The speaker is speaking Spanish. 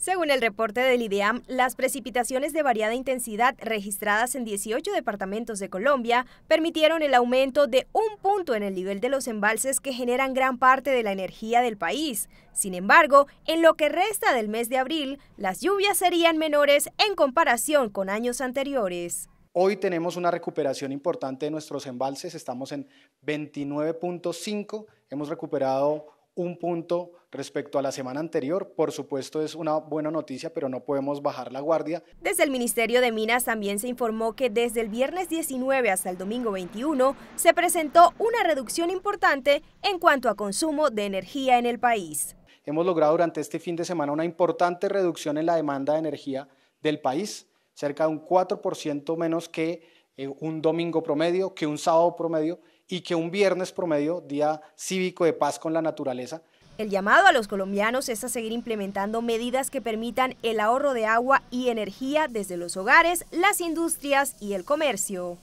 Según el reporte del IDEAM, las precipitaciones de variada intensidad registradas en 18 departamentos de Colombia permitieron el aumento de un punto en el nivel de los embalses que generan gran parte de la energía del país. Sin embargo, en lo que resta del mes de abril, las lluvias serían menores en comparación con años anteriores. Hoy tenemos una recuperación importante de nuestros embalses, estamos en 29.5, hemos recuperado un punto respecto a la semana anterior. Por supuesto es una buena noticia, pero no podemos bajar la guardia. Desde el Ministerio de Minas también se informó que desde el viernes 19 hasta el domingo 21 se presentó una reducción importante en cuanto a consumo de energía en el país. Hemos logrado durante este fin de semana una importante reducción en la demanda de energía del país, cerca de un 4% menos que eh, un domingo promedio, que un sábado promedio y que un viernes promedio, día cívico de paz con la naturaleza. El llamado a los colombianos es a seguir implementando medidas que permitan el ahorro de agua y energía desde los hogares, las industrias y el comercio.